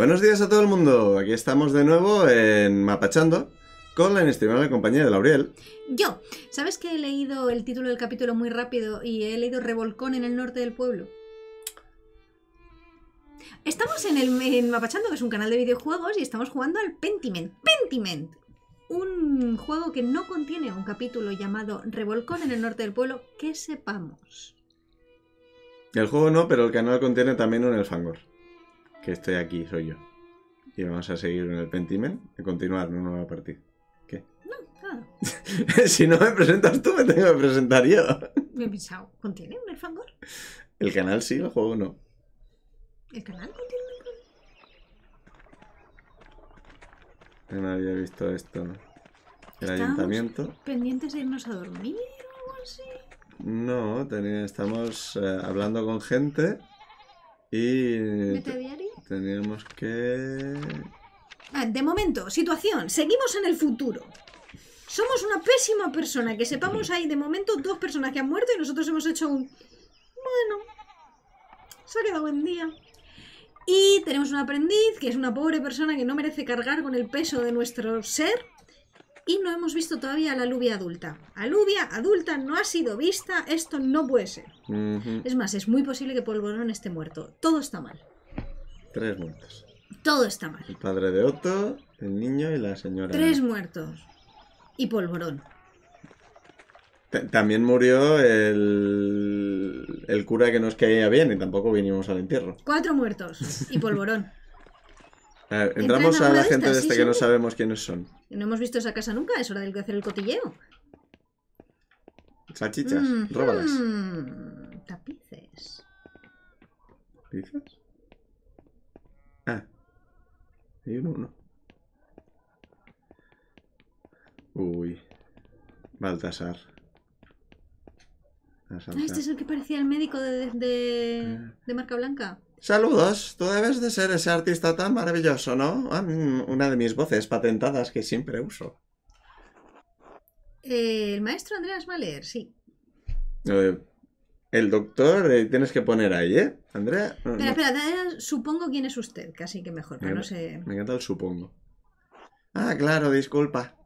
Buenos días a todo el mundo, aquí estamos de nuevo en Mapachando con la inestimable compañía de Lauriel. Yo, ¿sabes que he leído el título del capítulo muy rápido y he leído Revolcón en el norte del pueblo? Estamos en el en Mapachando, que es un canal de videojuegos, y estamos jugando al Pentiment. Pentiment, un juego que no contiene un capítulo llamado Revolcón en el norte del pueblo, que sepamos. El juego no, pero el canal contiene también un Elfangor que estoy aquí, soy yo. Y vamos a seguir en el Pentimen y continuar una nueva partida. ¿Qué? No, nada si no me presentas tú, me tengo que presentar yo. Me he pensado, ¿contiene un Elfangor? El canal sí, el juego no. ¿El canal contiene un elfangor? no había visto esto. El ayuntamiento. ¿Pendientes de irnos a dormir o algo así? No, estamos eh, hablando con gente y. te tenemos que... Ah, de momento, situación. Seguimos en el futuro. Somos una pésima persona. Que sepamos, hay de momento dos personas que han muerto y nosotros hemos hecho un... Bueno, se ha quedado buen día. Y tenemos un aprendiz, que es una pobre persona que no merece cargar con el peso de nuestro ser. Y no hemos visto todavía a la alubia adulta. Aluvia adulta no ha sido vista, esto no puede ser. Es más, es muy posible que Polvorón esté muerto. Todo está mal. Tres muertos. Todo está mal. El padre de Otto, el niño y la señora. Tres muertos. Y polvorón. También murió el... el cura que nos caía bien y tampoco vinimos al entierro. Cuatro muertos y polvorón. entramos a la gente de este que no sabemos quiénes son. No hemos visto esa casa nunca, es hora de hacer el cotilleo. Salchichas, mm-hmm. róbalas. tapices. ¿Tapices? Hay uno, uno. Uy. Baltasar. Ah, este es el que parecía el médico de, ah. de, marca blanca. Saludos, tú debes de ser ese artista tan maravilloso, ¿no? Ah, mm, una de mis voces patentadas que siempre uso. Eh, el maestro Andreas Mahler, sí. Eh, el doctor eh, tienes que poner ahí, ¿eh? Andrea. espera, supongo quién es usted, casi que mejor, pero no sé. Me encanta el supongo. Ah, claro, disculpa.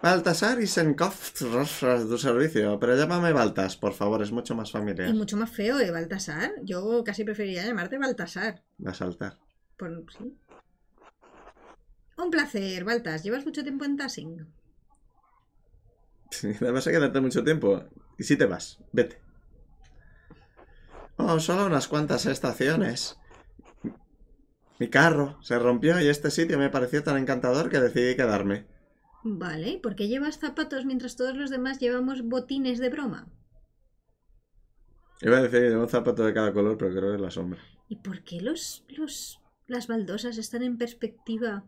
Baltasar y de tu servicio. Pero llámame Baltas, por favor, es mucho más familiar. Es mucho más feo, ¿eh, Baltasar? Yo casi preferiría llamarte Baltasar. Va a saltar. Un placer, Baltas. ¿Llevas mucho tiempo en Tassing? Sí, vas a quedarte mucho tiempo. Y si te vas, vete. Oh, solo unas cuantas estaciones. Mi carro se rompió y este sitio me pareció tan encantador que decidí quedarme. Vale, por qué llevas zapatos mientras todos los demás llevamos botines de broma? Iba a decir un zapato de cada color, pero creo que es la sombra. ¿Y por qué los, los, las baldosas están en perspectiva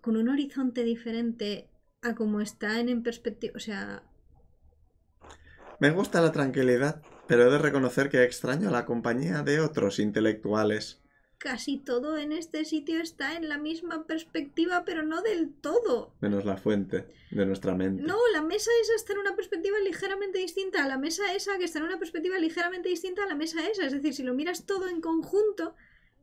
con un horizonte diferente a como están en perspectiva? O sea... Me gusta la tranquilidad pero he de reconocer que extraño a la compañía de otros intelectuales. Casi todo en este sitio está en la misma perspectiva, pero no del todo. Menos la fuente de nuestra mente. No, la mesa esa está en una perspectiva ligeramente distinta a la mesa esa, que está en una perspectiva ligeramente distinta a la mesa esa. Es decir, si lo miras todo en conjunto,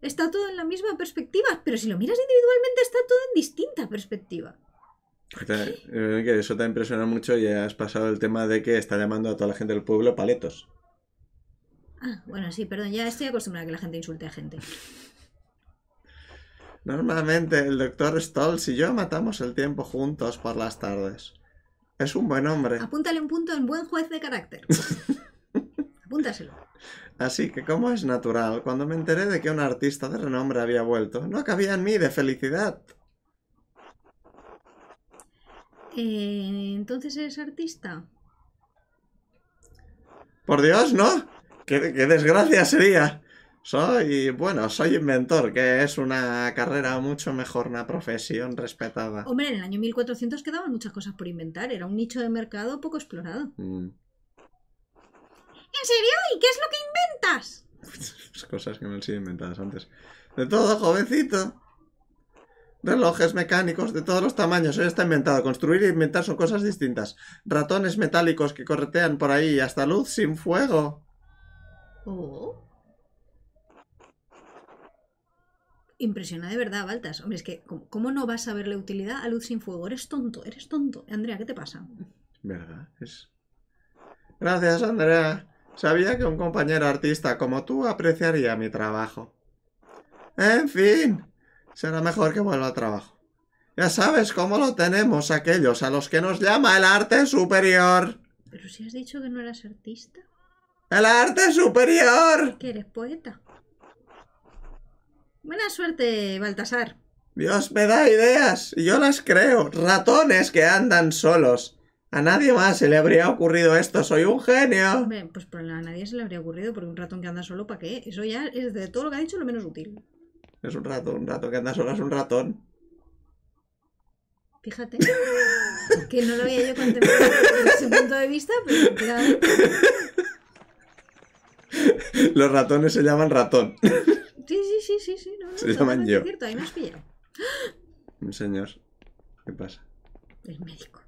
está todo en la misma perspectiva, pero si lo miras individualmente, está todo en distinta perspectiva. Eh, que eso te ha impresionado mucho y has pasado el tema de que está llamando a toda la gente del pueblo paletos. Ah, bueno, sí, perdón, ya estoy acostumbrada a que la gente insulte a gente. Normalmente el doctor Stolz y yo matamos el tiempo juntos por las tardes. Es un buen hombre. Apúntale un punto en buen juez de carácter. Apúntaselo. Así que, como es natural, cuando me enteré de que un artista de renombre había vuelto, no cabía en mí de felicidad. Eh, Entonces eres artista. Por Dios, ¿no? ¿Qué, desgracia sería. Soy, bueno, soy inventor, que es una carrera mucho mejor, una profesión respetada. Hombre, en el año 1400 quedaban muchas cosas por inventar, era un nicho de mercado poco explorado. Mm. ¿En serio? ¿Y qué es lo que inventas? Pues cosas que no han sido inventadas antes. De todo, jovencito. Relojes mecánicos de todos los tamaños, eso está inventado. Construir e inventar son cosas distintas. Ratones metálicos que corretean por ahí, hasta luz sin fuego. Oh. Impresiona de verdad, Baltas. Hombre, es que, ¿cómo, no vas a verle utilidad a luz sin fuego? Eres tonto, eres tonto. Andrea, ¿qué te pasa? ¿Verdad? Es... Gracias, Andrea. Sabía que un compañero artista como tú apreciaría mi trabajo. En fin, será mejor que vuelva al trabajo. Ya sabes cómo lo tenemos aquellos a los que nos llama el arte superior. Pero si has dicho que no eras artista la arte superior! Que eres poeta. Buena suerte, Baltasar. Dios me da ideas, y yo las creo. Ratones que andan solos. A nadie más se le habría ocurrido esto, soy un genio. pues a nadie se le habría ocurrido, porque un ratón que anda solo, ¿para qué? Eso ya es de todo lo que ha dicho lo menos útil. Es un ratón, un ratón que anda solo es un ratón. Fíjate. que no lo había yo contemplado desde ese punto de vista, pero... Los ratones se llaman ratón. Sí, sí, sí, sí, sí. se llaman yo. Es cierto, ahí me has señor. ¿Qué pasa? El médico.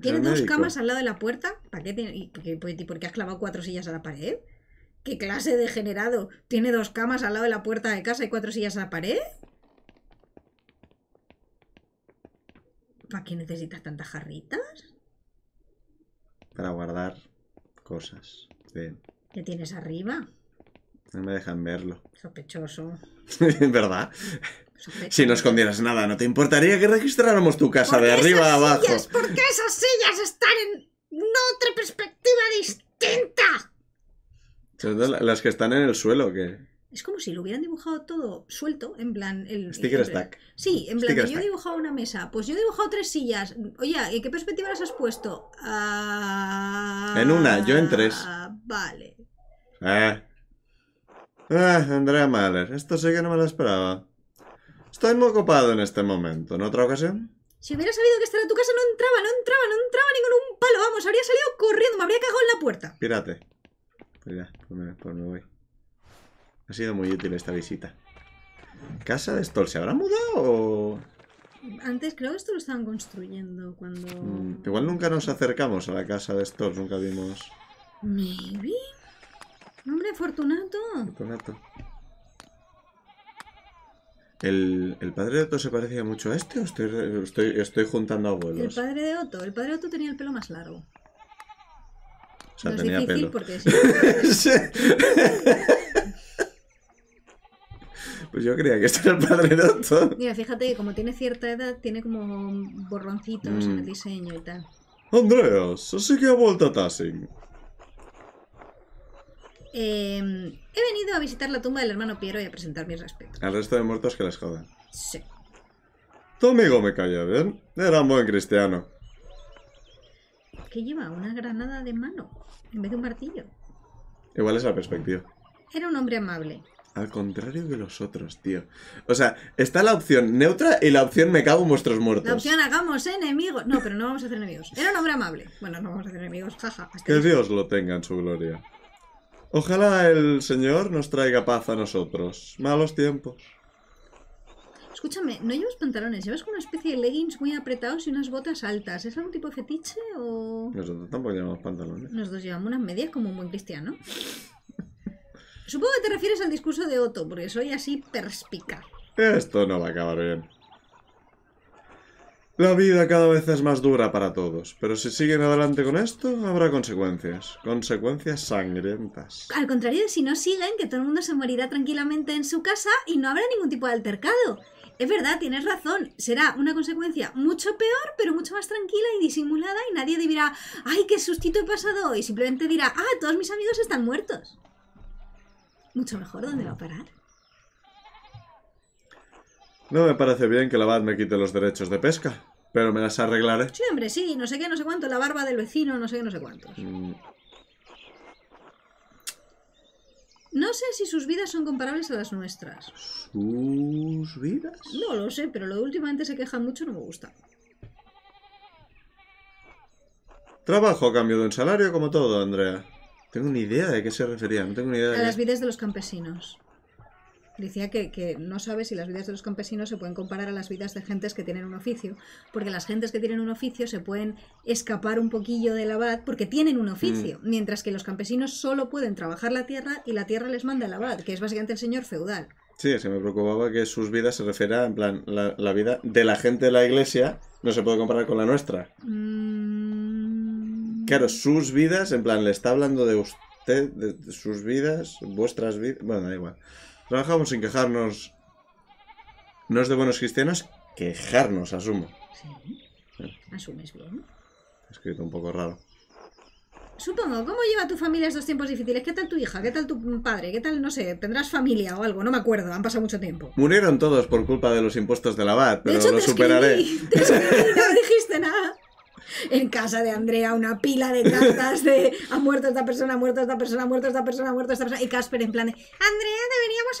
Tiene dos camas al lado de la puerta. ¿Para qué tiene? por qué has clavado cuatro sillas a la pared? ¿Qué clase de generado? ¿Tiene dos camas al lado de la puerta de casa y cuatro sillas a la pared? ¿Para qué necesitas tantas jarritas? Para guardar cosas. ¿Qué tienes arriba? No me dejan verlo. Sospechoso. ¿Verdad? Si no escondieras nada, ¿no te importaría que registráramos tu casa de arriba a abajo? ¿Por qué esas sillas están en otra perspectiva distinta? las que están en el suelo, que... Es como si lo hubieran dibujado todo suelto, en plan... Sticker stack. Sí, en plan, yo he dibujado una mesa, pues yo he dibujado tres sillas. Oye, ¿en qué perspectiva las has puesto? Ah, en una, yo en tres. Vale. Eh. Eh, Andrea Mahler, esto sí que no me lo esperaba. Estoy muy ocupado en este momento, ¿en otra ocasión? Si hubiera sabido que esta era tu casa, no entraba, no entraba, no entraba ni con un palo, vamos, habría salido corriendo, me habría cagado en la puerta. Pírate. Pues ya, pues, pues me, voy. Ha sido muy útil esta visita. ¿Casa de Stoll se habrá mudado Antes creo que esto lo estaban construyendo cuando... Mm, igual nunca nos acercamos a la casa de Stoll, nunca vimos... Maybe... Hombre, Fortunato. Fortunato. ¿El, ¿El, padre de Otto se parecía mucho a este o estoy, estoy, juntando abuelos? El padre de Otto. El padre de Otto tenía el pelo más largo. O sea, no tenía es difícil pelo. porque Pues yo creía que este era el padre de Otto. Mira, fíjate que como tiene cierta edad, tiene como borroncitos en el mm. diseño y tal. Andreas, así que ha vuelto a Tassing. Em, he venido a visitar la tumba del hermano Piero y a presentar mis respetos. Al resto de muertos que les jodan. Sí. Tu amigo me calla, bien. Era un buen cristiano. ¿Qué lleva? ¿Una granada de mano? En vez de un martillo. Igual es la perspectiva. Era un hombre amable. Al contrario de los otros, tío. O sea, está la opción neutra y la opción me cago en vuestros muertos. La opción hagamos enemigos. No, pero no vamos a hacer enemigos. Era un hombre amable. Bueno, no vamos a hacer enemigos, jaja. que Dios lo tenga en su gloria. Ojalá el Señor nos traiga paz a nosotros. Malos tiempos. Escúchame, ¿no llevas pantalones? Llevas como una especie de leggings muy apretados y unas botas altas. ¿Es algún tipo de fetiche o...? Nosotros tampoco llevamos pantalones. Nosotros llevamos unas medias como un buen cristiano. Supongo que te refieres al discurso de Otto, porque soy así perspicaz. Esto no va a acabar bien. La vida cada vez es más dura para todos, pero si siguen adelante con esto, habrá consecuencias. Consecuencias sangrientas. Al contrario, si no siguen, que todo el mundo se morirá tranquilamente en su casa y no habrá ningún tipo de altercado. Es verdad, tienes razón. Será una consecuencia mucho peor, pero mucho más tranquila y disimulada y nadie dirá, ay, qué sustito he pasado Y Simplemente dirá, ah, todos mis amigos están muertos. Mucho mejor, ¿dónde va a parar? No me parece bien que la Bad me quite los derechos de pesca. Pero me las arreglaré. Sí, hombre, sí, no sé qué, no sé cuánto, la barba del vecino, no sé qué, no sé cuánto. Mm. No sé si sus vidas son comparables a las nuestras. ¿Sus vidas? No lo sé, pero lo de últimamente se quejan mucho, no me gusta. Trabajo a cambio de un salario como todo, Andrea. Tengo una idea de qué se referían. no tengo ni idea. A las vidas de los campesinos. Decía que, no sabe si las vidas de los campesinos se pueden comparar a las vidas de gentes que tienen un oficio, porque las gentes que tienen un oficio se pueden escapar un poquillo del abad porque tienen un oficio, mm. mientras que los campesinos solo pueden trabajar la tierra y la tierra les manda el abad, que es básicamente el señor feudal. Sí, se me preocupaba que sus vidas se refiera, en plan, la, vida de la gente de la iglesia no se puede comparar con la nuestra. Mm. Claro, sus vidas, en plan, le está hablando de usted, de, de sus vidas, vuestras vidas, bueno, da igual. Trabajamos sin quejarnos. No es de buenos cristianos quejarnos, asumo. Sí. Asumes bien. Escrito un poco raro. Supongo, ¿cómo lleva tu familia estos tiempos difíciles? ¿Qué tal tu hija? ¿Qué tal tu padre? ¿Qué tal, no sé, tendrás familia o algo? No me acuerdo, han pasado mucho tiempo. Murieron todos por culpa de los impuestos del abad, pero de lo superaré. no dijiste nada. en casa de Andrea una pila de cartas de ha muerto esta persona, ha muerto esta persona, ha muerto esta persona, ha muerto esta persona. Y Casper en plan de, Andrea,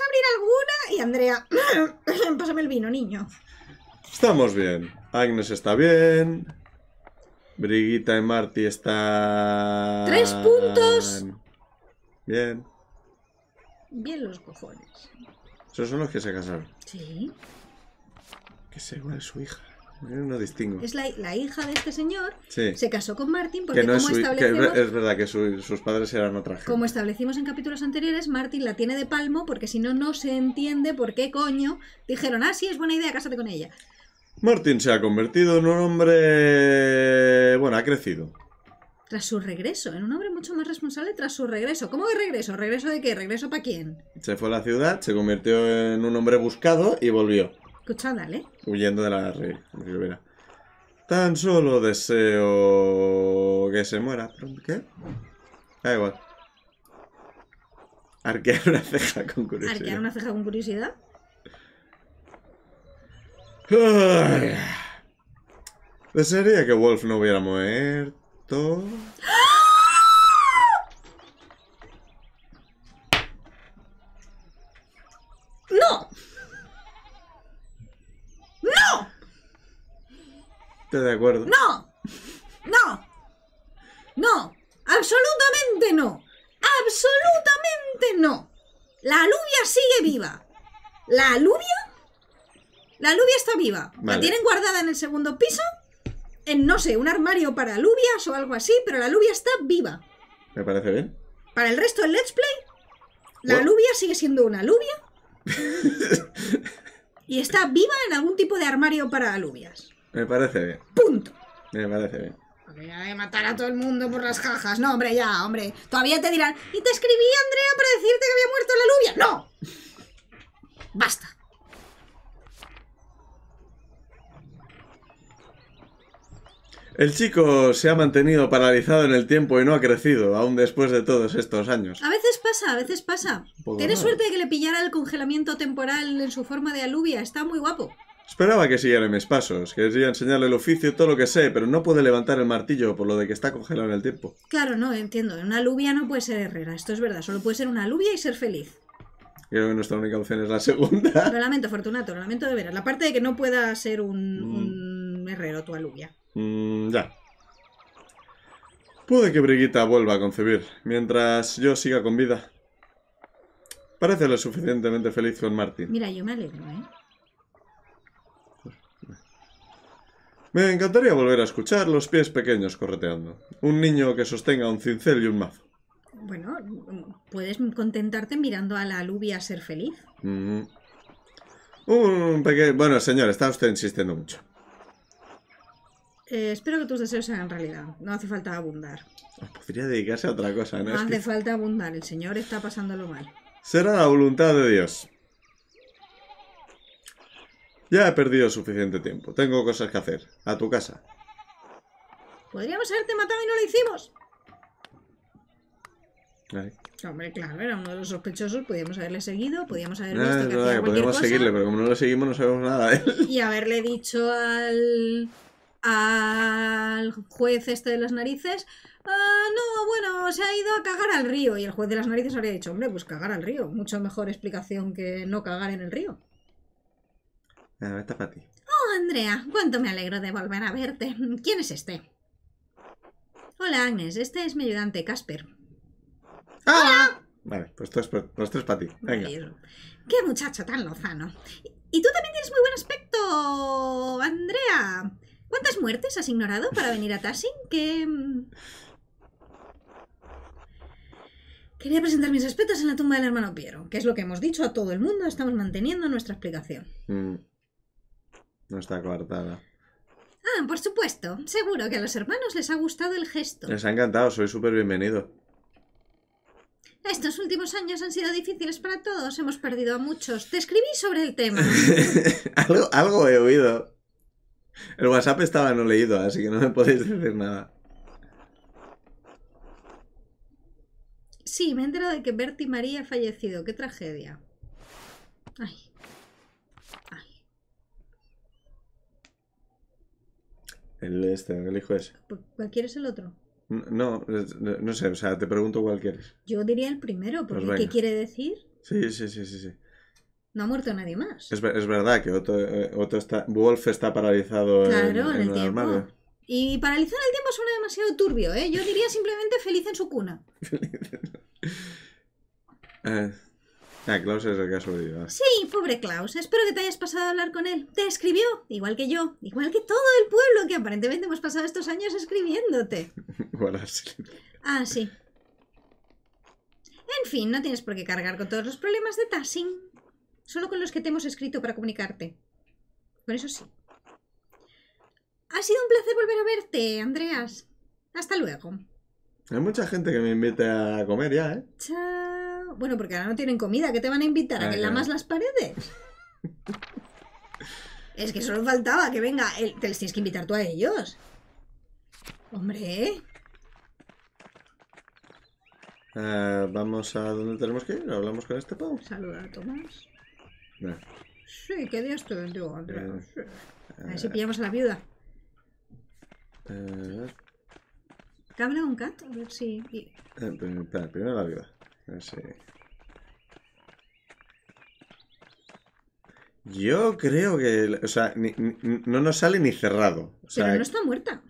deberíamos abrir alguna. Y Andrea, pásame el vino, niño. Estamos bien. Agnes está bien. Briguita y Marty están... Tres puntos. Bien. Bien los cojones. Esos son los que se casaron. Sí. Que según es su hija no distingo. Es la, hija de este señor, se casó con Martin porque como es, verdad que sus padres eran otra gente. Como establecimos en capítulos anteriores, Martin la tiene de palmo porque si no, no se entiende por qué coño dijeron, ah, sí, es buena idea, cásate con ella. Martin se ha convertido en un hombre... bueno, ha crecido tras su regreso, en un hombre mucho más responsable tras su regreso. ¿Cómo que regreso? ¿Regreso de qué? ¿Regreso para quién? Se fue a la ciudad, se convirtió en un hombre buscado y volvió. Escucha, dale. ¿eh? Huyendo de la ri Tan solo deseo que se muera. ¿Qué? Da igual. Arquear una ceja con curiosidad. Arquear una ceja con curiosidad. Desearía que Wolf no hubiera muerto. ¡Ah! de acuerdo. No, no, no, absolutamente no, absolutamente no. La alubia sigue viva. ¿La alubia? La alubia está viva. La tienen guardada en el segundo piso, en no sé, un armario para alubias o algo así, pero la alubia está viva. Me parece bien. Para el resto del Let's Play, la aluvia alubia sigue siendo una alubia. y está viva en algún tipo de armario para alubias. Me parece bien. Punto. Me parece bien. de matar a todo el mundo por las cajas. No, hombre, ya, hombre. Todavía te dirán, y te escribí, Andrea, para decirte que había muerto la lluvia. ¡No! Basta. El chico se ha mantenido paralizado en el tiempo y no ha crecido, aún después de todos estos años. A veces pasa, a veces pasa. Tienes suerte de que le pillara el congelamiento temporal en su forma de aluvia, está muy guapo. Esperaba que siguiera mis pasos, que quería enseñarle el oficio y todo lo que sé, pero no puede levantar el martillo por lo de que está congelado en el tiempo. Claro, no, entiendo. Una alubia no puede ser herrera, esto es verdad. Solo puede ser una alubia y ser feliz. Creo que nuestra única opción es la segunda. Lo lamento, Fortunato, lo lamento de veras. La parte de que no pueda ser un, mm. herrero tu alubia. Mmm, ya. Puede que Briguita vuelva a concebir, mientras yo siga con vida. Parece lo suficientemente feliz con Martín. Mira, yo me alegro, ¿eh? Me encantaría volver a escuchar los pies pequeños correteando. Un niño que sostenga un cincel y un mazo. Bueno, puedes contentarte mirando a la alubia ser feliz. Mm. Bueno, señor, está usted insistiendo mucho. Eh, espero que tus deseos sean realidad. No hace falta abundar. Ah, podría dedicarse a otra cosa, ¿no? No hace falta abundar. El señor está pasándolo mal. Será la voluntad de Dios. Ya he perdido suficiente tiempo. Tengo cosas que hacer. A tu casa. Podríamos haberte matado y no lo hicimos. Hombre, claro, era uno de los sospechosos, Podríamos haberle seguido, podíamos haber visto que, no, hacía que seguirle, pero como no lo seguimos no sabemos nada ¿eh? Y haberle dicho al al juez este de las narices, ah, no, bueno, se ha ido a cagar al río. Y el juez de las narices habría dicho, hombre, pues cagar al río, mucho mejor explicación que no cagar en el río. Ah, para Oh, Andrea, cuánto me alegro de volver a verte. ¿Quién es este? Hola, Agnes. Este es mi ayudante, Casper. Ah, ¡Hola! Vale, pues tú es para ti. Qué muchacho tan lozano. Y tú también tienes muy buen aspecto, Andrea. ¿Cuántas muertes has ignorado para venir a Tassin? Que... Mm, quería presentar mis respetos en la tumba del hermano Piero, que es lo que hemos dicho a todo el mundo, estamos manteniendo nuestra explicación. Mm, no está coartada. Ah, por supuesto. Seguro que a los hermanos les ha gustado el gesto. Les ha encantado, soy súper bienvenido. Estos últimos años han sido difíciles para todos, hemos perdido a muchos. Te escribí sobre el tema. algo, he oído. El WhatsApp estaba no leído, así que no me podéis decir nada. Sí, me he enterado de que Bertie María ha fallecido. ¡Qué tragedia! Ay, El este, el hijo ese. ¿Cuál quieres el otro? No, no sé, o sea, te pregunto cuál quieres. Yo diría el primero, pues porque ¿qué quiere decir? Sí, sí, sí, sí, sí. No ha muerto nadie más. Es, verdad que otro eh, está, Wolf está paralizado el tiempo. Claro, en, el tiempo. Y paralizado en el tiempo suena demasiado turbio, ¿eh? Yo diría simplemente feliz en su cuna. eh. Ah, Klaus es el que ha sobrevivido. Sí, pobre Klaus. Espero que te hayas pasado a hablar con él. Te escribió, igual que yo, igual que todo el pueblo que aparentemente hemos pasado estos años escribiéndote. ah, sí. En fin, no tienes por qué cargar con todos los problemas de Tassin. Solo con los que te hemos escrito para comunicarte. Por eso sí. Ha sido un placer volver a verte, Andreas. Hasta luego. Hay mucha gente que me invita a comer ya, ¿eh? Chao. Bueno, porque ahora no tienen comida, ¿qué te van a invitar? ¿A que lamas las paredes? es que solo faltaba que venga, te les tienes que invitar tú a ellos. Hombre. eh. Vamos a donde tenemos que ir, hablamos con este pavo. Saluda a Tomás. Sí, ¿qué día estoy? Digo, A ver si eh. pillamos a la viuda. Eh. Cabra un cat, a ver si. Eh, primero la viuda. Yo creo que. O sea, no nos sale ni cerrado. Pero no está muerta.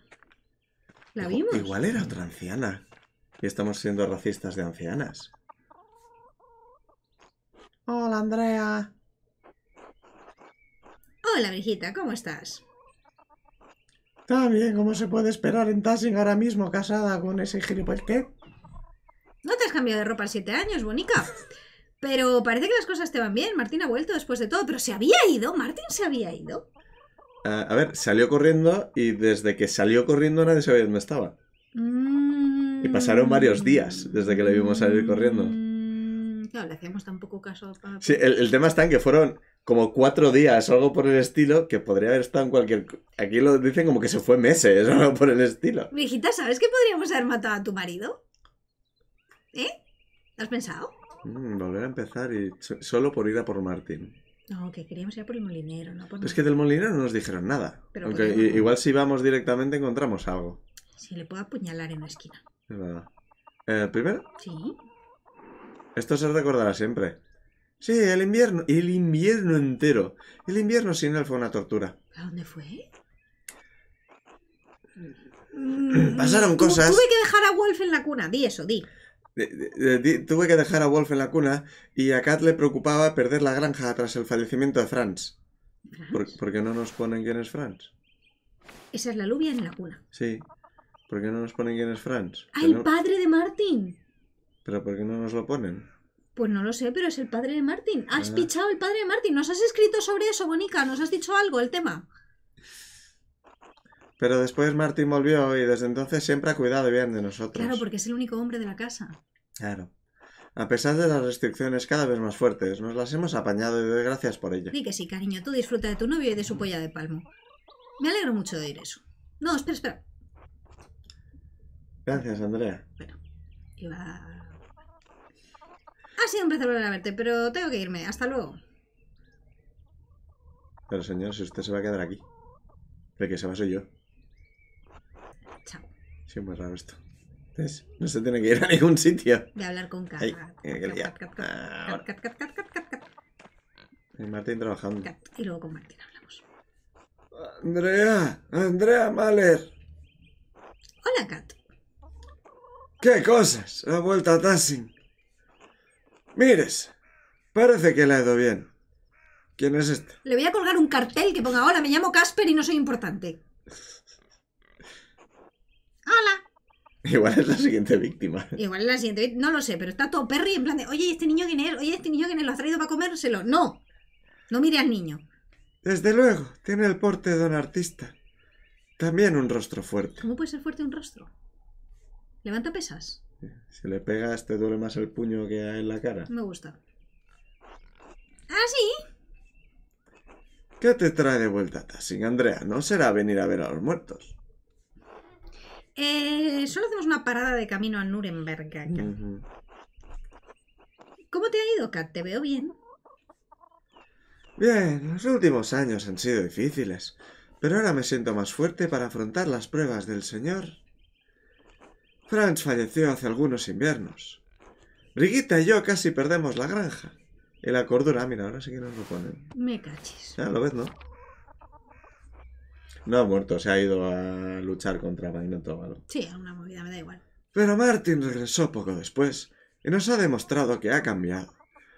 La vimos. Igual era otra anciana. Y estamos siendo racistas de ancianas. Hola, Andrea. Hola, viejita, ¿cómo estás? Está bien, como se puede esperar en Tassing ahora mismo, casada con ese gilipolquet cambiado de ropa siete años, Bonica. Pero parece que las cosas te van bien. Martín ha vuelto después de todo. Pero se había ido. Martín se había ido. Eh, a ver, salió corriendo y desde que salió corriendo nadie sabía dónde estaba. Y pasaron varios mm. días desde que le vimos salir corriendo. Mm, claro, le hacíamos tan poco caso. Sí, el, el, tema está en que fueron como cuatro días o algo por el estilo, que podría haber estado en cualquier... Aquí lo dicen como que se fue meses o algo por el estilo. Viejita, ¿sabes que podríamos haber matado a tu marido? ¿Eh? has pensado? Mm, volver a empezar y solo por ir a por Martín. No, que queríamos ir a por el molinero, no Es que del molinero no nos dijeron nada. Pero igual si vamos directamente encontramos algo. Si le puedo apuñalar en la esquina. Es verdad. Eh, primero? Sí. Esto se recordará siempre. Sí, el invierno, el invierno entero. El invierno sin él fue una tortura. ¿A dónde fue? Pasaron cosas. Tuve que dejar a Wolf en la cuna, di eso, di tuve que dejar a Wolf en la cuna y a Kat le preocupaba perder la granja tras el fallecimiento de Franz. ¿Por, qué no nos ponen quién es Franz? Esa es la lluvia en la cuna. Sí. ¿Por qué no nos ponen quién es Franz? ¡Ah, el padre de Martin! ¿Pero por qué no nos lo ponen? Pues no lo sé, pero es el padre de Martin. Has ah. pichado el padre de Martin. ¿Nos has escrito sobre eso, Bonica? ¿Nos has dicho algo el tema? Pero después Martín volvió y desde entonces siempre ha cuidado bien de nosotros. Claro, porque es el único hombre de la casa. Claro. A pesar de las restricciones cada vez más fuertes, nos las hemos apañado y doy gracias por ello. Sí que sí, cariño. Tú disfruta de tu novio y de su polla de palmo. Me alegro mucho de oír eso. No, espera, espera. Gracias, Andrea. Bueno, iba... Ha sido un placer volver a verte, pero tengo que irme. Hasta luego. Pero señor, si usted se va a quedar aquí. ¿De qué se va soy yo. Siempre raro esto. No se tiene que ir a ningún sitio. De hablar con K. Eh, Martín trabajando. Y luego con Martín hablamos. Andrea, Andrea Mahler. Hola, Kat. ¿Qué cosas? La vuelta a Tassin! Mires, parece que le ha ido bien. ¿Quién es este? Le voy a colgar un cartel que ponga hola, me llamo Casper y no soy importante. Igual es la siguiente víctima. Igual es la siguiente No lo sé, pero está todo Perry en plan de, oye, este niño quién es? Oye, ¿este niño quién es? ¿Lo ha traído para comérselo? No. No mire al niño. Desde luego, tiene el porte de un artista. También un rostro fuerte. ¿Cómo puede ser fuerte un rostro? Levanta pesas. Si le pegas, te duele más el puño que en la cara. Me gusta. ¿Ah, sí? ¿Qué te trae de vuelta, Tassing, Andrea? No será venir a ver a los muertos. Eh, solo hacemos una parada de camino a Nuremberg ¿Cómo te ha ido, Kat? ¿Te veo bien? Bien, los últimos años han sido difíciles, pero ahora me siento más fuerte para afrontar las pruebas del señor. Franz falleció hace algunos inviernos. Riquita y yo casi perdemos la granja. Y la cordura, mira, ahora sí que nos lo ponen. Me cachis. Ya lo ves, ¿no? No ha muerto, se ha ido a luchar contra Magneto Malo. Sí, alguna una movida, me da igual. Pero Martin regresó poco después y nos ha demostrado que ha cambiado.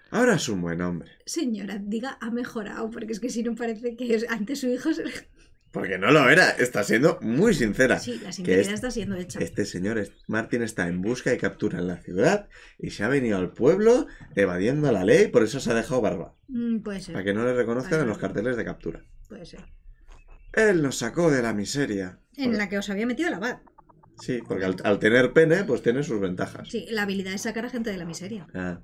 Ahora es un buen hombre. Señora, diga ha mejorado, porque es que si no parece que es, ante su hijo... Porque no lo era, está siendo muy sincera. Sí, la sinceridad este está siendo hecha. Este señor Martin está en busca y captura en la ciudad y se ha venido al pueblo evadiendo la ley, por eso se ha dejado barba. Mm, puede ser. Para que no le reconozcan en los carteles de captura. Puede ser. Él nos sacó de la miseria. En la que os había metido la abad. Sí, porque al, tener pene, pues tiene sus ventajas. Sí, la habilidad es sacar a gente de la miseria. Ah.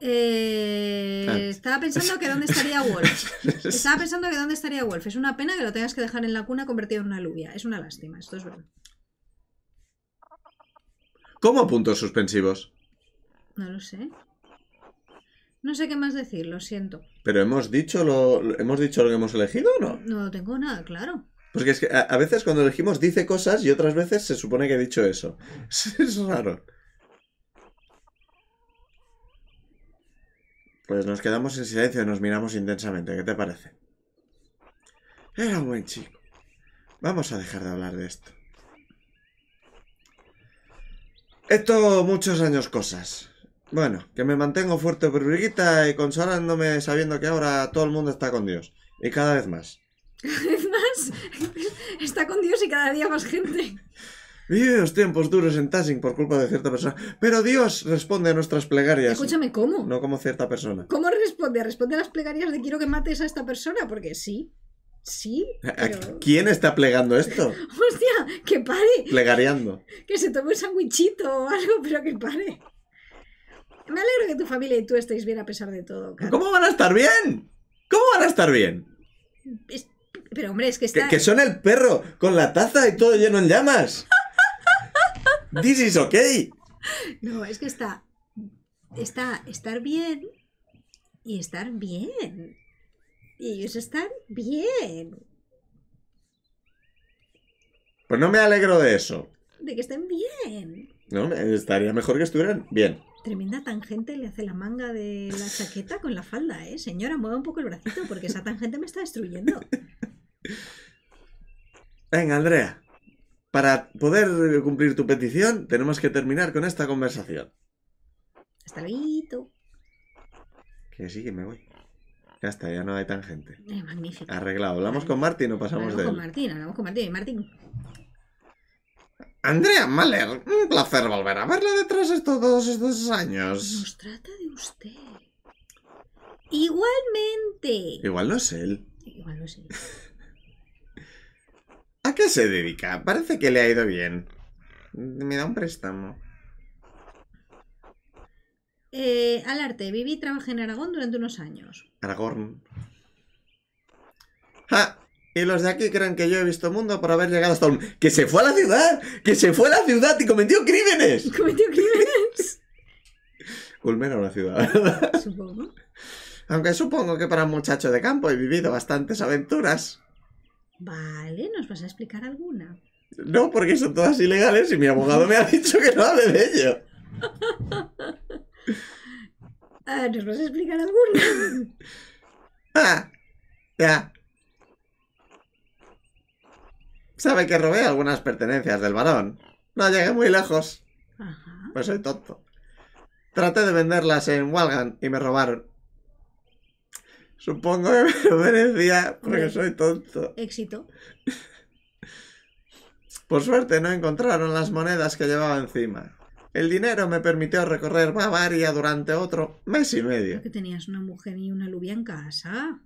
Eh, ah. Estaba pensando que dónde estaría Wolf. Estaba pensando que dónde estaría Wolf. Es una pena que lo tengas que dejar en la cuna convertido en una alubia. Es una lástima, esto es bueno. ¿Cómo puntos suspensivos? No lo sé. No sé qué más decir, lo siento. Pero hemos dicho lo, hemos dicho lo que hemos elegido, ¿o ¿no? No tengo nada claro. Porque es que a, veces cuando elegimos dice cosas y otras veces se supone que he dicho eso. es raro. Pues nos quedamos en silencio y nos miramos intensamente. ¿Qué te parece? Era un buen chico. Vamos a dejar de hablar de esto. Esto muchos años cosas. Bueno, que me mantengo fuerte briguita y consolándome sabiendo que ahora todo el mundo está con Dios. Y cada vez más. Cada vez más. Está con Dios y cada día más gente. los tiempos duros en Tassing por culpa de cierta persona. Pero Dios responde a nuestras plegarias. Escúchame, ¿cómo? No como cierta persona. ¿Cómo responde? Responde a las plegarias de quiero que mates a esta persona, porque sí. Sí. ¿Quién está plegando esto? Hostia, que pare. Plegariando. Que se tome un sandwichito o algo, pero que pare. Me alegro que tu familia y tú estéis bien a pesar de todo. ¿Cómo van a estar bien? ¿Cómo van a estar bien? Pero hombre, es que están... Que, son el perro con la taza y todo lleno en llamas. This is okay. No, es que está... Está estar bien y estar bien. Y ellos están bien. Pues no me alegro de eso. De que estén bien. No, estaría mejor que estuvieran bien. Tremenda tangente le hace la manga de la chaqueta con la falda, ¿eh? Señora, mueva un poco el bracito porque esa tangente me está destruyendo. Venga, Andrea. Para poder cumplir tu petición, tenemos que terminar con esta conversación. Hasta luego. Que sí, que me voy. Ya está, ya no hay tangente. Eh, magnífico. Arreglado. Hablamos con Martín o pasamos de él. Con Martín, hablamos con Martín. Martín, Andrea Mahler, un placer volver a verla detrás de todos estos años. Nos trata de usted. Igualmente. Igual no es él. Igual no es él. ¿A qué se dedica? Parece que le ha ido bien. Me da un préstamo. Eh, al arte. Viví y trabajé en Aragón durante unos años. Aragón. ¡Ja! Y los de aquí creen que yo he visto mundo por haber llegado hasta un... ¡Que se fue a la ciudad! ¡Que se fue a la ciudad y cometió crímenes! ¿Cometió crímenes? Culmena una ciudad, Supongo. Aunque supongo que para un muchacho de campo he vivido bastantes aventuras. Vale, ¿nos vas a explicar alguna? No, porque son todas ilegales y mi abogado me ha dicho que no hable de ello. Ah, ¿Nos vas a explicar alguna? ah, ya. Sabe que robé algunas pertenencias del varón. No llegué muy lejos. Pues soy tonto. Traté de venderlas en Walgan y me robaron. Supongo que me lo merecía porque soy tonto. Éxito. Por suerte no encontraron las monedas que llevaba encima. El dinero me permitió recorrer Bavaria durante otro mes y medio. tenías una mujer y una lubia en casa?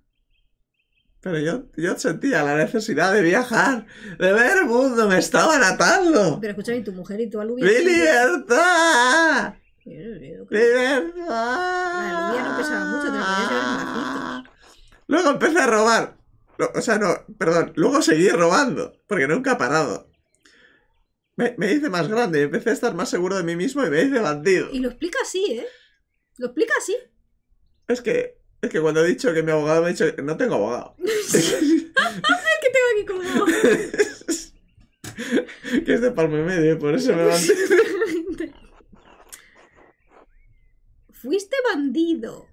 Pero yo, sentía la necesidad de viajar, de ver el mundo, me estaba atando. Pero escúchame, tu mujer y tu alubia. ¡Mi libertad! ¡Libertad! Luego empecé a robar. o sea, no, perdón, luego seguí robando, porque nunca he parado. Me, me, hice más grande, empecé a estar más seguro de mí mismo y me hice bandido. Y lo explica así, ¿eh? Lo explica así. Es que es que cuando he dicho que mi abogado me ha dicho que no tengo abogado. que tengo aquí como. que es de palmo y medio, ¿eh? por eso me van. Fuiste bandido.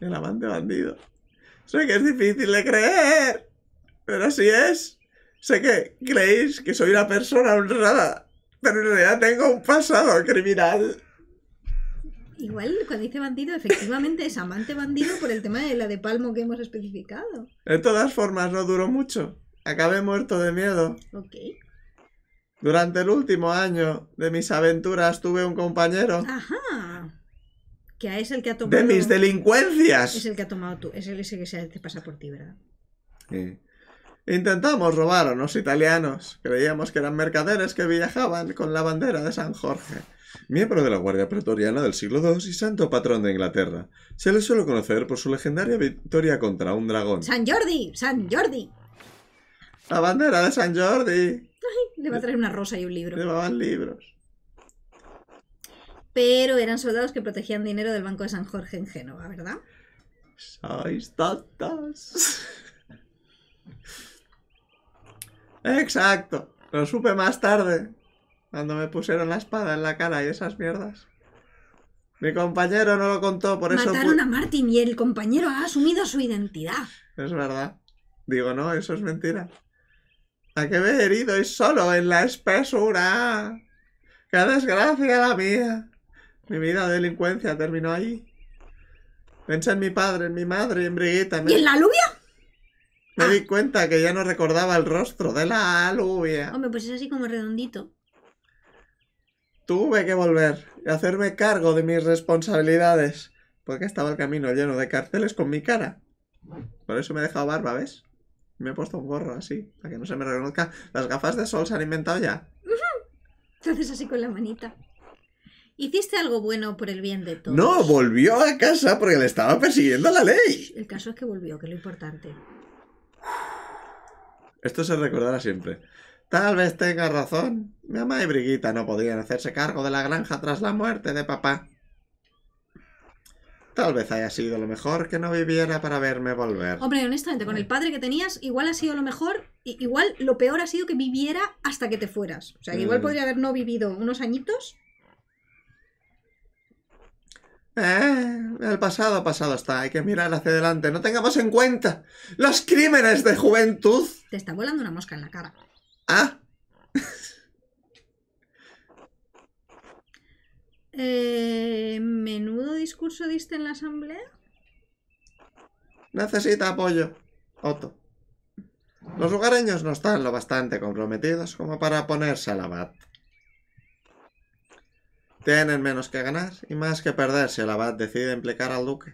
El amante bandido. Sé que es difícil de creer, pero así es. Sé que creéis que soy una persona honrada, pero en realidad tengo un pasado criminal. Igual cuando dice bandido, efectivamente es amante bandido por el tema de la de Palmo que hemos especificado. De todas formas, no duró mucho. Acabé muerto de miedo. Ok. Durante el último año de mis aventuras tuve un compañero. Ajá. Que es el que ha tomado. De mis delincuencias. Es el que ha tomado tú. Es el ese que se pasa por ti, ¿verdad? Sí. Intentamos robar a unos italianos. Creíamos que eran mercaderes que viajaban con la bandera de San Jorge miembro de la Guardia Pretoriana del siglo II y santo patrón de Inglaterra. Se le suele conocer por su legendaria victoria contra un dragón. ¡San Jordi! ¡San Jordi! ¡La bandera de San Jordi! Ay, le va a traer una rosa y un libro. Llevaban libros. Pero eran soldados que protegían dinero del Banco de San Jorge en Génova, ¿verdad? ¡Sois tantas! Exacto. Lo supe más tarde. Cuando me pusieron la espada en la cara y esas mierdas. Mi compañero no lo contó, por eso... Mataron a Martin y el compañero ha asumido su identidad. Es verdad. Digo, no, eso es mentira. ¿A qué me he herido? Y solo en la espesura. ¡Qué desgracia la mía! Mi vida de delincuencia terminó ahí Pensé en mi padre, en mi madre, Y en Briguita. ¿Y en la alubia? Me ah. di cuenta que ya no recordaba el rostro de la alubia. Hombre, pues es así como redondito. Tuve que volver y hacerme cargo de mis responsabilidades, porque estaba el camino lleno de carteles con mi cara. Por eso me he dejado barba, ¿ves? Me he puesto un gorro así, para que no se me reconozca. ¿Las gafas de sol se han inventado ya? Entonces así con la manita. Hiciste algo bueno por el bien de todos. No, volvió a casa porque le estaba persiguiendo la ley. El caso es que volvió, que es lo importante. Esto se recordará siempre. Tal vez tenga razón. Mi mamá y Briguita no podrían hacerse cargo de la granja tras la muerte de papá. Tal vez haya sido lo mejor que no viviera para verme volver. Hombre, honestamente, con el padre que tenías, igual ha sido lo mejor, igual lo peor ha sido que viviera hasta que te fueras. O sea, igual mm. podría haber no vivido unos añitos. Eh, el pasado pasado está, hay que mirar hacia adelante. No tengamos en cuenta los crímenes de juventud. Te está volando una mosca en la cara. Ah. Eh, menudo discurso diste en la asamblea. Necesita apoyo, Otto. Los lugareños no están lo bastante comprometidos como para ponerse la abad. Tienen menos que ganar y más que perder si el abad decide implicar al duque.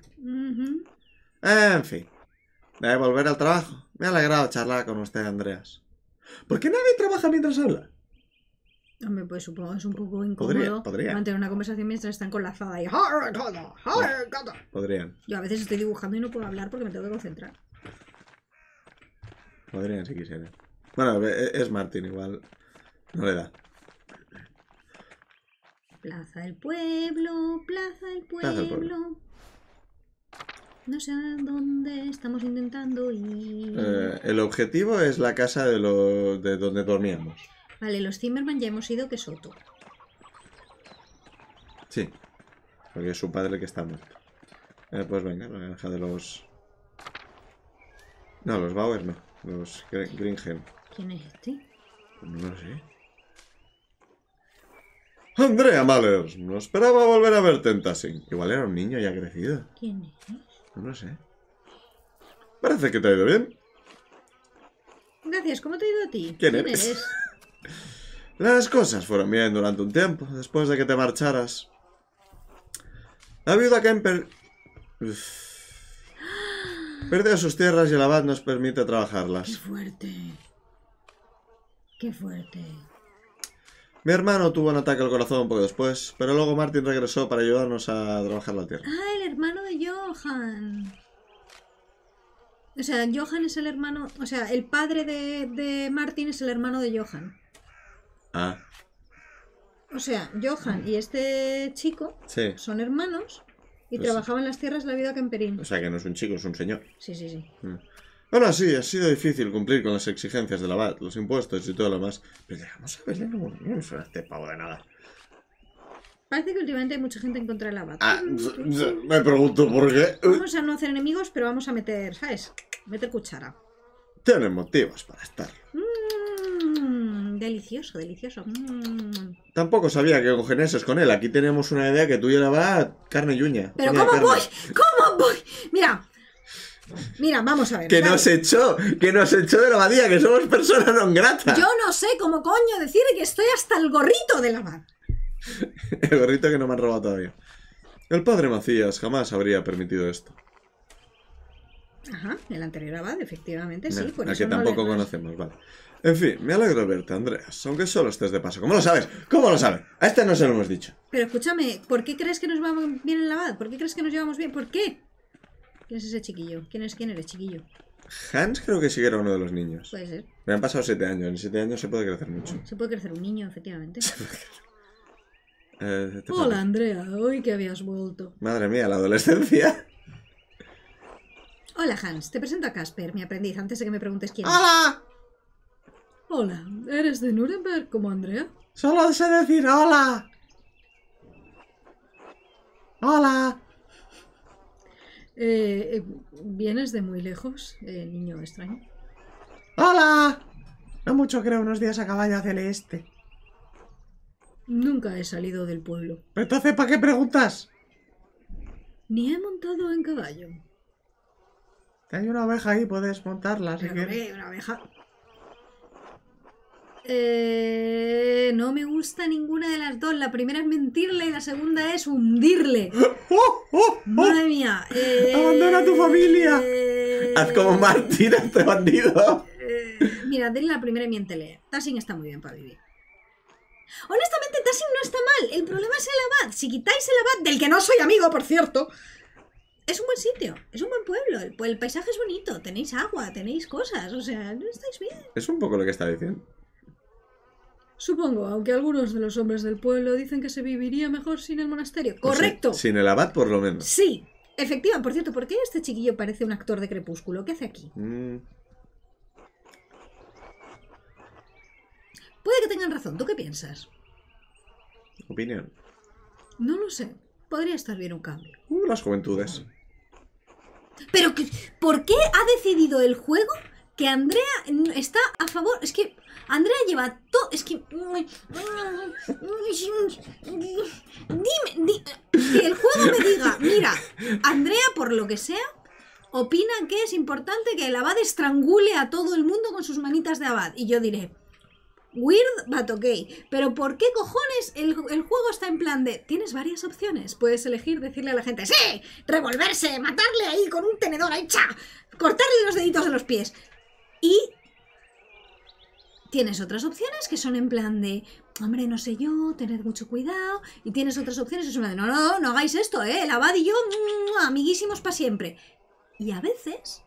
En fin, de volver al trabajo. Me ha alegrado charlar con usted, Andreas. ¿Por qué nadie trabaja mientras habla? Hombre, pues supongo que es un poco incómodo mantener una conversación mientras están colazada y... Podrían. Yo a veces estoy dibujando y no puedo hablar porque me tengo que concentrar. Podrían si quisieran. Bueno, e-, es Martín igual. No le da. plaza del pueblo. Plaza del pueblo. No sé dónde estamos intentando ir. Eh, el objetivo es la casa de, lo, de donde dormíamos. Vale, los Zimmerman ya hemos ido, que es Sí, porque es su padre el que está muerto. Eh, pues venga, la granja de los... No, los Bauer no, los Gringham. ¿Quién es este? No lo sé. Andrea Malers, no esperaba volver a verte en Tassin. Igual era un niño ya crecido. ¿Quién es? No lo sé. Parece que te ha ido bien. Gracias, ¿cómo te ha ido a ti? ¿Quién, Las cosas fueron bien durante un tiempo, después de que te marcharas. La viuda Kemper... Perdió sus tierras y el abad nos permite trabajarlas. ¡Qué fuerte! ¡Qué fuerte! Mi hermano tuvo un ataque al corazón un poco después, pero luego Martin regresó para ayudarnos a trabajar la tierra. Ah, el hermano de Johan. O sea, Johan es el hermano. O sea, el padre de, Martin es el hermano de Johan. Ah. O sea, Johan y este chico son hermanos y pues trabajaban las tierras la vida camperín. O sea, que no es un chico, es un señor. Sí, sí, sí. Mm. Ahora sí, ha sido difícil cumplir con las exigencias de la VAT, los impuestos y todo lo más. Pero llegamos a verle no en este pavo de nada. Parece que últimamente hay mucha gente en contra de la VAT. Ah, me pregunto por qué. Vamos a no hacer enemigos, pero vamos a meter, ¿sabes? mete cuchara. Tienen motivos para estar. Mm, delicioso, delicioso. Mm. Tampoco sabía que esos con él. Aquí tenemos una idea que tú y la VAT, carne y uña. Pero ¿cómo voy? ¿Cómo voy? Mira, Mira, vamos a ver. Que nos echó, que nos echó de la abadía, que somos personas no Yo no sé cómo coño decir que estoy hasta el gorrito de la el gorrito que no me han robado todavía. El padre Macías jamás habría permitido esto. Ajá, el anterior abad, efectivamente, sí. Por que tampoco conocemos, vale. En fin, me alegro de verte, Andreas, aunque solo estés de paso. ¿Cómo lo sabes? ¿Cómo lo sabes? A este no se lo hemos dicho. Pero escúchame, ¿por qué crees que nos vamos bien en la abad? ¿Por qué crees que nos llevamos bien? ¿Por qué? ¿Quién es ese chiquillo? ¿Quién, es, quién eres, chiquillo? Hans creo que sí que era uno de los niños. Puede ser. Me han pasado siete años. En siete años se puede crecer mucho. Se puede crecer un niño, efectivamente. Eh, hola, Andrea. Hoy que habías vuelto. Madre mía, la adolescencia. Hola, Hans. Te presento a Casper, mi aprendiz, antes de que me preguntes quién es. ¡Hola! Hola, ¿eres de Nuremberg como Andrea? Solo sé decir hola. Hola. Eh, eh, ¿Vienes de muy lejos, eh, niño extraño? ¡Hola! No mucho creo unos días a caballo hacia el este. Nunca he salido del pueblo. ¿Pero entonces para qué preguntas? Ni he montado en caballo. Hay una oveja ahí, puedes montarla. si quieres. una oveja. Eh, no me gusta ninguna de las dos. La primera es mentirle y la segunda es hundirle. ¡Oh, oh, oh! Madre mía. Eh, ¡Abandona a tu familia! Eh, haz como Martín este bandido. mira, denle la primera y miéntele. Tassin está muy bien para vivir. Honestamente, Tassin no está mal. El problema es el abad. Si quitáis el abad, del que no soy amigo, por cierto. Es un buen sitio, es un buen pueblo, el pues paisaje es bonito, tenéis agua, tenéis cosas, o sea, no estáis bien. Es un poco lo que está diciendo. Supongo, aunque algunos de los hombres del pueblo dicen que se viviría mejor sin el monasterio. ¡Correcto! sin el abad, por lo menos. Sí, efectiva. Por cierto, ¿por qué este chiquillo parece un actor de crepúsculo? ¿Qué hace aquí? Mm. Puede que tengan razón. ¿Tú qué piensas? Opinión. No lo sé. Podría estar bien un cambio. Uh, las juventudes. Pero, ¿por qué ha decidido el juego que Andrea está a favor. Es que Andrea lleva todo. Es que. Dime, que el juego me diga, mira, Andrea, por lo que sea, opina que es importante que el abad estrangule a todo el mundo con sus manitas de abad. Y yo diré. Weird, but okay. Pero ¿por qué cojones el, juego está en plan de... Tienes varias opciones. Puedes elegir decirle a la gente, sí, revolverse, matarle ahí con un tenedor, ahí, cortarle los deditos de los pies. Y tienes otras opciones que son en plan de, hombre, no sé yo, tened mucho cuidado. Y tienes otras opciones es son de, no, no, no hagáis esto, ¿eh? El y yo, mm, amiguísimos para siempre. Y a veces,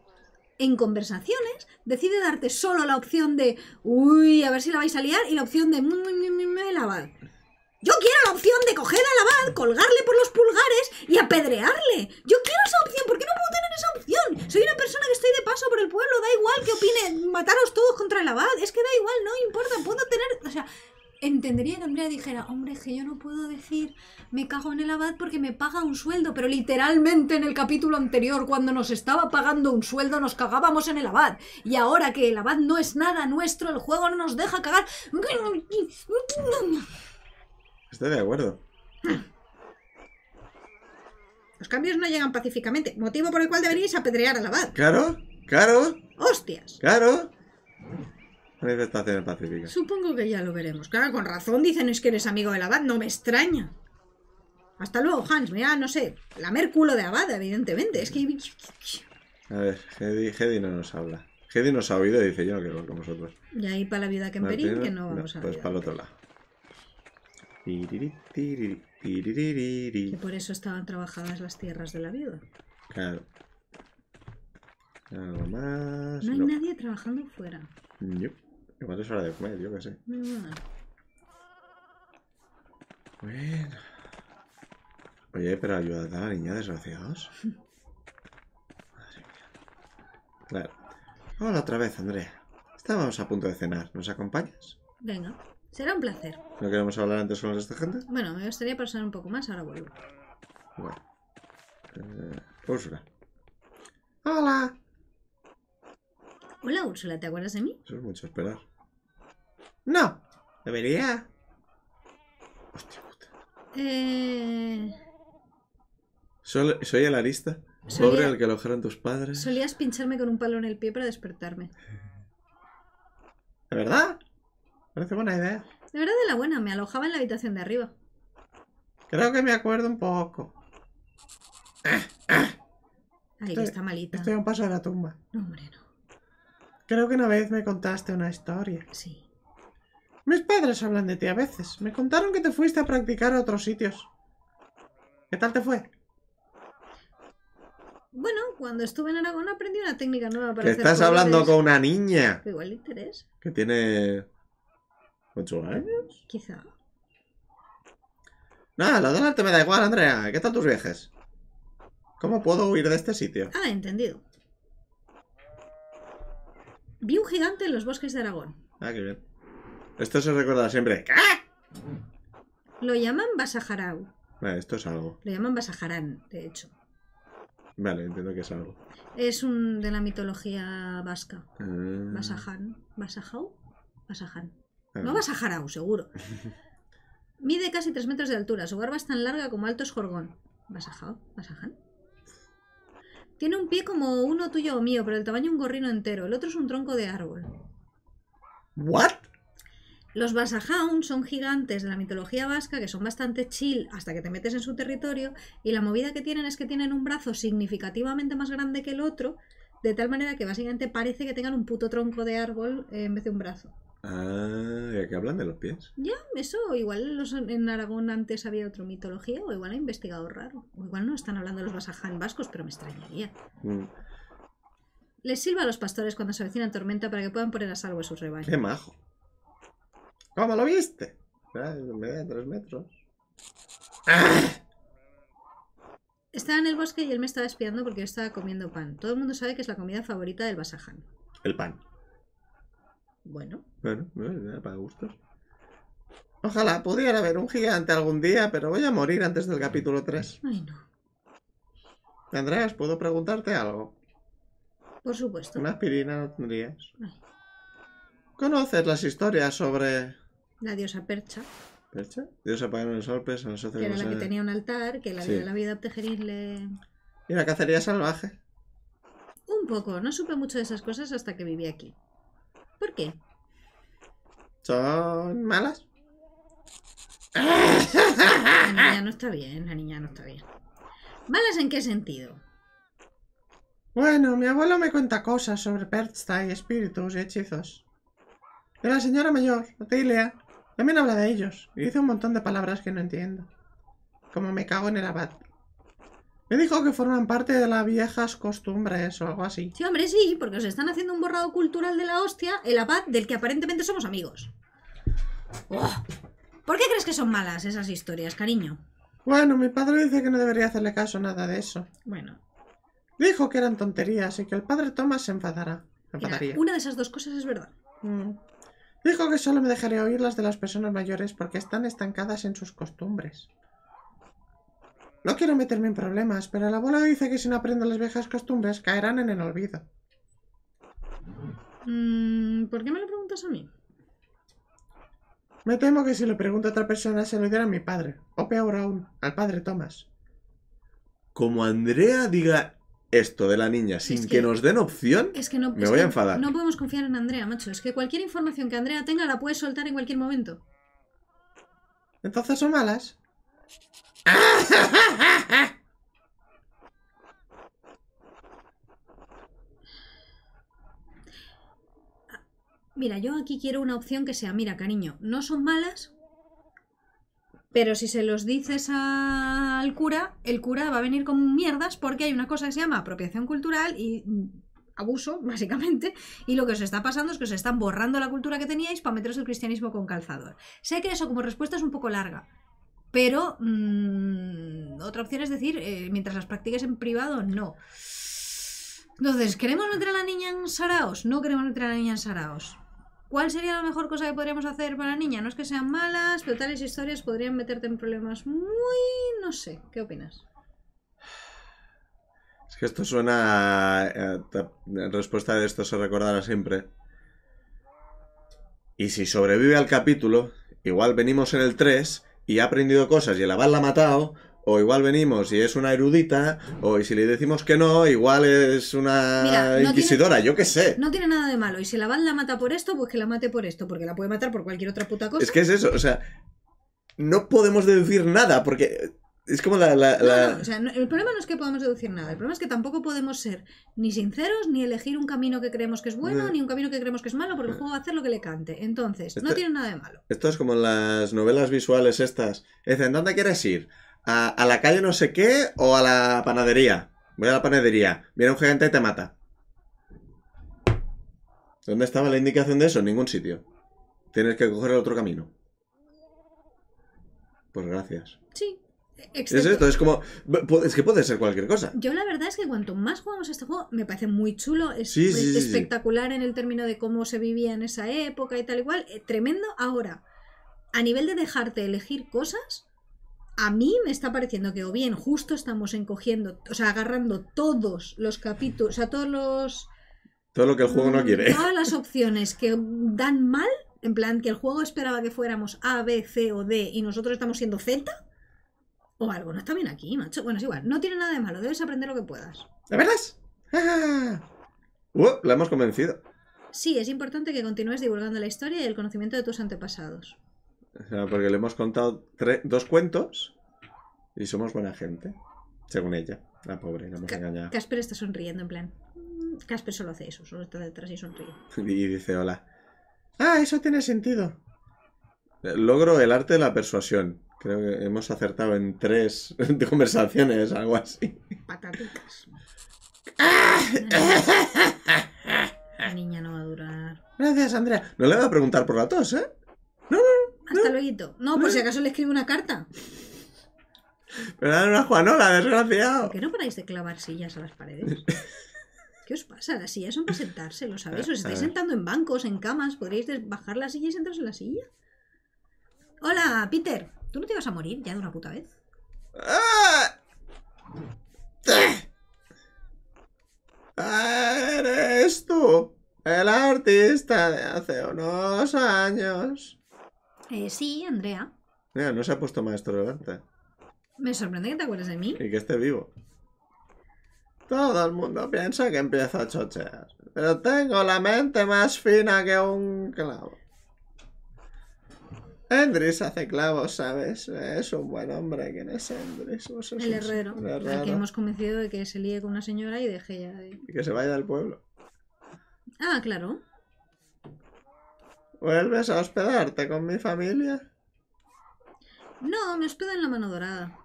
en conversaciones, decide darte solo la opción de, uy, a ver si la vais a liar, y la opción de, me mm, mm, lavad yo quiero la opción de coger al abad, colgarle por los pulgares y apedrearle. Yo quiero esa opción. ¿Por qué no puedo tener esa opción? Soy una persona que estoy de paso por el pueblo. Da igual que opine mataros todos contra el abad. Es que da igual, no importa. Puedo tener... O sea, entendería que Andrea dijera, hombre, es que yo no puedo decir, me cago en el abad porque me paga un sueldo, pero literalmente en el capítulo anterior, cuando nos estaba pagando un sueldo, nos cagábamos en el abad. Y ahora que el abad no es nada nuestro, el juego no nos deja cagar. Estoy de acuerdo. Los cambios no llegan pacíficamente, motivo por el cual deberíais apedrear al abad. Claro, claro. Hostias. Claro. Manifestaciones pacífica Supongo que ya lo veremos. Claro, con razón dicen es que eres amigo del abad, no me extraña. Hasta luego, Hans. Mira, no sé, la culo de abad, evidentemente. Es que... A ver, Hedy, no nos habla. Hedy nos ha oído y dice, yo no quiero hablar con vosotros. Y ahí para la vida que que no vamos a a... Pues para el otro lado. Que por eso estaban trabajadas las tierras de la viuda. Claro. Algo más. No hay nadie trabajando fuera. Mm, yo. Igual es hora de comer, yo qué sé. no. Bueno. Oye, pero ayudad a la niña, desgraciados. Madre mía. Claro. Hola otra vez, Andrea. Estábamos a punto de cenar. ¿Nos acompañas? Venga. Será un placer. ¿No queremos hablar antes con esta gente? Bueno, me gustaría pasar un poco más, ahora vuelvo. Bueno. Eh, Úrsula. ¡Hola! Hola, Úrsula, ¿te acuerdas de mí? Eso es mucho esperar. ¡No! Debería. Hostia puta. Eh... Soy, el arista Pobre al que alojaron tus padres. Solías pincharme con un palo en el pie para despertarme. ¿De verdad? Parece buena idea. De verdad de la buena, me alojaba en la habitación de arriba. Creo que me acuerdo un poco. ¡Ah! está malita. Estoy a un paso de la tumba. No, hombre, no. Creo que una vez me contaste una historia. Sí. Mis padres hablan de ti a veces. Me contaron que te fuiste a practicar a otros sitios. ¿Qué tal te fue? Bueno, cuando estuve en Aragón aprendí una técnica nueva para ¿Que estás hablando con una niña. igual le Que tiene ¿Ocho años? Quizá. Nada, la del te me da igual, Andrea. ¿Qué tal tus viajes? ¿Cómo puedo huir de este sitio? Ah, entendido. Vi un gigante en los bosques de Aragón. Ah, qué bien. Esto se recuerda siempre. Lo llaman Basajarau. Vale, esto es algo. Lo llaman Basajarán, de hecho. Vale, entiendo que es algo. Es un de la mitología vasca. Ah. Basaján. ¿Basajau? Basaján. No vas a seguro. Mide casi 3 metros de altura. Su barba es tan larga como alto es jorgón. ¿Vas Tiene un pie como uno tuyo o mío, pero el tamaño un gorrino entero. El otro es un tronco de árbol. ¿What? Los Basajaun son gigantes de la mitología vasca que son bastante chill hasta que te metes en su territorio y la movida que tienen es que tienen un brazo significativamente más grande que el otro, de tal manera que básicamente parece que tengan un puto tronco de árbol en vez de un brazo. Ah, ¿y aquí hablan de los pies? Ya, eso, igual en Aragón antes había otra mitología, o igual ha investigado raro, o igual no están hablando de los basaján vascos, pero me extrañaría. Mm. Les sirva a los pastores cuando se avecina tormenta para que puedan poner a salvo a sus rebaños. ¡Qué majo! ¿Cómo lo viste? Ah, me da tres metros. Ah. Estaba en el bosque y él me estaba espiando porque yo estaba comiendo pan. Todo el mundo sabe que es la comida favorita del vasaján. El pan. Bueno. Bueno, para gustos. Ojalá pudiera haber un gigante algún día, pero voy a morir antes del capítulo 3. Ay, no. ¿puedo preguntarte algo? Por supuesto. Una aspirina no tendrías. ¿Conoces las historias sobre...? La diosa Percha. ¿Percha? Diosa pagano el sol, Que era la que tenía un altar, que la, la vida de Y la cacería salvaje. Un poco, no supe mucho de esas cosas hasta que viví aquí. ¿Por qué? ¿Son malas? La niña no está bien, la niña no está bien. ¿Malas en qué sentido? Bueno, mi abuelo me cuenta cosas sobre Persta y espíritus y hechizos. Pero la señora mayor, Otilia, también habla de ellos y dice un montón de palabras que no entiendo. Como me cago en el abad. Me dijo que forman parte de las viejas costumbres o algo así. Sí, hombre, sí, porque os están haciendo un borrado cultural de la hostia, el abad del que aparentemente somos amigos. Oh. ¿Por qué crees que son malas esas historias, cariño? Bueno, mi padre dice que no debería hacerle caso a nada de eso. Bueno. Dijo que eran tonterías y que el padre Thomas se enfadará. enfadaría. una de esas dos cosas es verdad. Mm. Dijo que solo me dejaría oír las de las personas mayores porque están estancadas en sus costumbres. No quiero meterme en problemas, pero la abuela dice que si no aprendo las viejas costumbres caerán en el olvido. Mm, ¿Por qué me lo preguntas a mí? Me temo que si le pregunto a otra persona se lo dirá a mi padre, o peor aún, al padre Tomás. Como Andrea diga esto de la niña sin que, nos den opción, me voy a enfadar. No podemos confiar en Andrea, macho. Es que cualquier información que Andrea tenga la puede soltar en cualquier momento. Entonces son malas. Mira, yo aquí quiero una opción que sea, mira, cariño, no son malas, pero si se los dices al cura, el cura va a venir con mierdas porque hay una cosa que se llama apropiación cultural y mm, abuso, básicamente, y lo que os está pasando es que os están borrando la cultura que teníais para meteros el cristianismo con calzador. Sé que eso como respuesta es un poco larga, pero mm, otra opción es decir, eh, mientras las practiques en privado, no. Entonces, ¿queremos meter a la niña en Saraos? No queremos meter a la niña en Saraos. ¿Cuál sería la mejor cosa que podríamos hacer para la niña? No es que sean malas, pero tales historias podrían meterte en problemas muy... no sé, ¿qué opinas? Es que esto suena... Eh, respuesta de esto se recordará siempre. Y si sobrevive al capítulo, igual venimos en el 3 y ha aprendido cosas y el Aval la ha matado, o igual venimos y es una erudita, o si le decimos que no, igual es una inquisidora, yo qué sé. No tiene nada de malo. Y si la Aval la mata por esto, pues que la mate por esto, porque la puede matar por cualquier otra puta cosa. Es que es eso, o sea, no podemos deducir nada, porque es como la... el problema no es que podamos deducir nada, el problema es que tampoco podemos ser ni sinceros, ni elegir un camino que creemos que es bueno, ni un camino que creemos que es malo, porque el juego va a hacer lo que le cante. Entonces, no tiene nada de malo. Esto es como las novelas visuales estas. Dicen, ¿dónde quieres ir? ¿A, la calle no sé qué o a la panadería? Voy a la panadería, viene un gigante y te mata. ¿Dónde estaba la indicación de eso? En ningún sitio. Tienes que coger el otro camino. Pues gracias. Sí. Es esto, es como. Es que puede ser cualquier cosa. Yo la verdad es que cuanto más jugamos este juego, me parece muy chulo. Es espectacular en el término de cómo se vivía en esa época y tal igual eh, tremendo. Ahora, a nivel de dejarte elegir cosas, a mí me está pareciendo que o bien justo estamos encogiendo, o sea, agarrando todos los capítulos, o sea, todos los. Todo lo que el juego no quiere. Mm, todas las opciones que dan mal, en plan que el juego esperaba que fuéramos A, B, C o D y nosotros estamos siendo Z o algo no está bien aquí, macho. Bueno, es igual. No tiene nada de malo. Debes aprender lo que puedas. ¿De verdad? ¡Ah! Uh, la hemos convencido. Sí, es importante que continúes divulgando la historia y el conocimiento de tus antepasados. O sea, porque le hemos contado dos cuentos y somos buena gente. Según ella. La pobre, no hemos engañado. Casper está sonriendo en plan. Mm, Casper solo hace eso, solo está detrás y sonríe. y dice hola. Ah, eso tiene sentido. Eh, logro el arte de la persuasión. Creo que hemos acertado en tres conversaciones, algo así. patatitas La niña no va a durar. Gracias, Andrea. No le voy a preguntar por la tos, ¿eh? No, no, no. Hasta luego. No, por si acaso le escribe una carta. Pero dale una Juanola, desgraciado. ¿Por qué no paráis de clavar sillas a las paredes? ¿Qué os pasa? Las sillas son para sentarse, ¿lo sabéis? Os estáis sentando en bancos, en camas. ¿Podríais bajar la silla y sentarse en la silla? Hola, Peter. ¿Tú no te vas a morir ya de una puta vez? Ah. Eres tú, el artista de hace unos años. Eh, sí, Andrea. Mira, no se ha puesto maestro delante. Me sorprende que te acuerdes de mí. Y que esté vivo. Todo el mundo piensa que empiezo a chochear, pero tengo la mente más fina que un clavo. Andrés hace clavos, ¿sabes? Es un buen hombre. ¿Quién es Andrés? el herrero. que hemos convencido de que se líe con una señora y deje ya de... Y que se vaya del pueblo. Ah, claro. ¿Vuelves a hospedarte con mi familia? No, me hospedo en la mano dorada.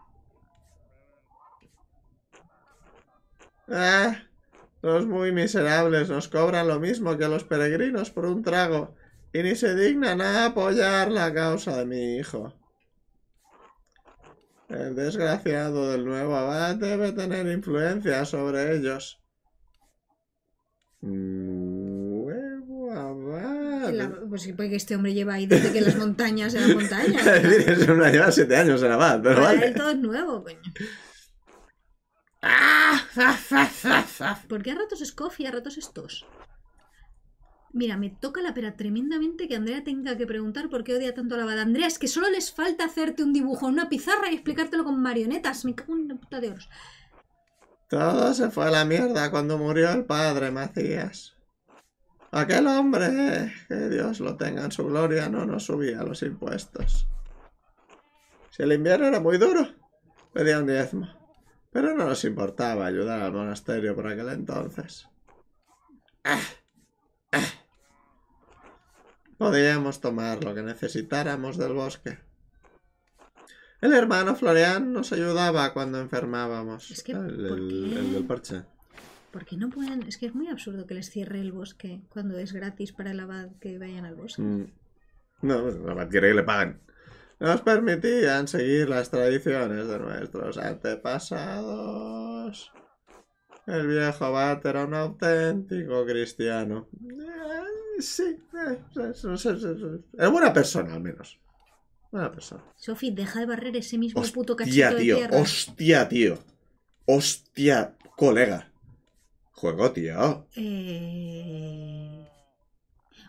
Ah, los muy miserables nos cobran lo mismo que los peregrinos por un trago. Y ni se dignan a apoyar la causa de mi hijo. El desgraciado del nuevo abad debe tener influencia sobre ellos. Nuevo abad. La, pues sí, porque este hombre lleva ahí desde que las montañas eran montañas. es decir, no lleva siete años el abad, pero Para vale. él todo es nuevo, coño. ¡Ah! ¿Por qué a ratos es coffee y a ratos es tos? Mira, me toca la pera tremendamente que Andrea tenga que preguntar por qué odia tanto a la bada. Andrea, es que solo les falta hacerte un dibujo en una pizarra y explicártelo con marionetas. Me cago en puta de oros. Todo se fue a la mierda cuando murió el padre Macías. Aquel hombre, que Dios lo tenga en su gloria, no nos subía los impuestos. Si el invierno era muy duro, pedía un diezmo. Pero no nos importaba ayudar al monasterio por aquel entonces. Ah, Podríamos tomar lo que necesitáramos del bosque. El hermano Florian nos ayudaba cuando enfermábamos. Es que, el, del parche. Porque no pueden? Es que es muy absurdo que les cierre el bosque cuando es gratis para el abad que vayan al bosque. Mm. No, pues el abad quiere que le paguen. Nos permitían seguir las tradiciones de nuestros antepasados. El viejo Bat era un auténtico cristiano. sí, es buena persona al menos. Buena persona. Sofi, deja de barrer ese mismo puto cachito tío, de tierra. Hostia, tío. Hostia, colega. Juego, tío.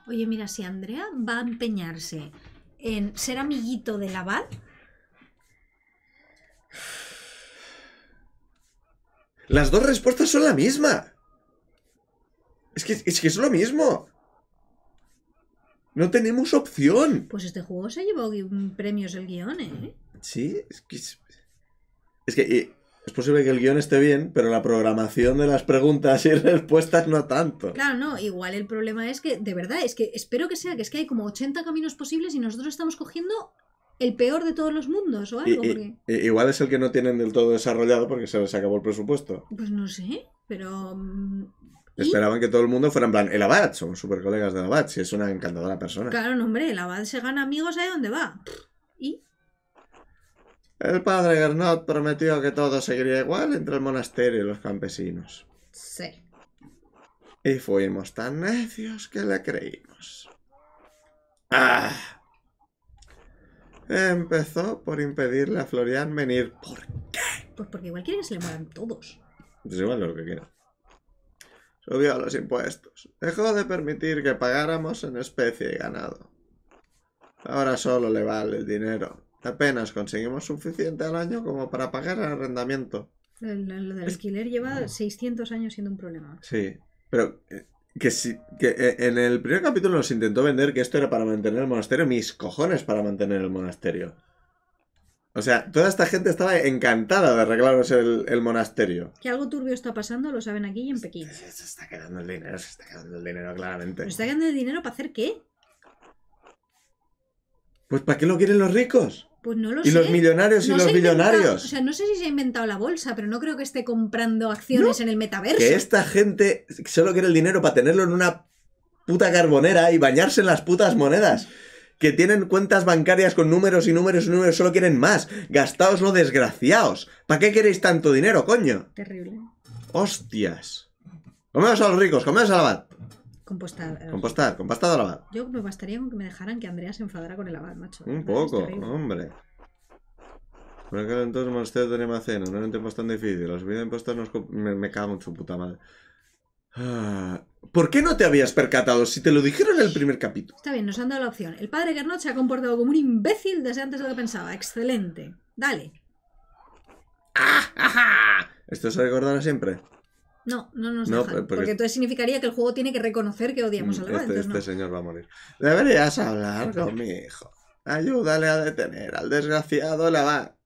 Oye, mira, si Andrea va a empeñarse en ser amiguito de del abad... Las dos respuestas son la misma. Es que, es lo mismo. No tenemos opción. Pues este juego se llevó mm, premios el guión, ¿eh? Sí, es que... Es, es que es posible que el guión esté bien, pero la programación de las preguntas y respuestas no tanto. Claro, no, igual el problema es que, de verdad, es que espero que sea, que es que hay como 80 caminos posibles y nosotros estamos cogiendo el peor de todos los mundos o algo. Igual es el que no tienen del todo desarrollado porque se les acabó el presupuesto. Pues no sé, pero... Mm, Esperaban que todo el mundo fuera en plan, el Abad, son super colegas del Abad, si es una encantadora persona. Claro, no, hombre, el Abad se gana amigos ahí donde va. ¿Y? El padre Gernot prometió que todo seguiría igual entre el monasterio y los campesinos. Sí. Y fuimos tan necios que le creímos. ¡Ah! Empezó por impedirle a Florian venir. ¿Por qué? Pues porque igual quiere que se le mueran todos. Pues igual lo que quiera. Subió los impuestos. Dejó de permitir que pagáramos en especie y ganado. Ahora solo le vale el dinero. Apenas conseguimos suficiente al año como para pagar el arrendamiento. Lo del alquiler lleva 600 años siendo un problema. Sí, pero eh, que, si, que eh, en el primer capítulo nos intentó vender que esto era para mantener el monasterio, mis cojones para mantener el monasterio. O sea, toda esta gente estaba encantada de arreglarnos el, monasterio. Que algo turbio está pasando, lo saben aquí y en Pekín. se está quedando el dinero, se está quedando el dinero, claramente. ¿Se está quedando el dinero para hacer qué? Pues ¿para qué lo quieren los ricos? Pues no lo ¿Y los millonarios y los billonarios? O sea, no sé si se ha inventado la bolsa, pero no creo que esté comprando acciones en el metaverso. Que esta gente solo quiere el dinero para tenerlo en una puta carbonera y bañarse en las putas monedas. Que tienen cuentas bancarias con números y números y números, solo quieren más. lo desgraciados. ¿Para qué queréis tanto dinero, coño? Terrible. Hostias. Comeos a los ricos, comeos a la bat. Compostar. Eh, Compostar, Compostar al Yo me bastaría con que me dejaran que Andrea se enfadara con el abad, macho. Un poco, hombre. Por entonces monasterio de Nemaceno, no era un tiempo tan difícil. Los subida de nos... me, cago en su puta madre. Ah, ¿Por qué no te habías percatado si te lo dijeron en el primer capítulo? Está bien, nos han dado la opción. El padre Gernot se ha comportado como un imbécil desde antes de lo que pensaba. Excelente. Dale. ¡Ah, ajá! ¿Esto se recordará siempre? No, no nos porque, entonces significaría que el juego tiene que reconocer que odiamos mm, a la este, este, señor va a morir. Deberías hablar con mi hijo. Ayúdale a detener al desgraciado Lavar.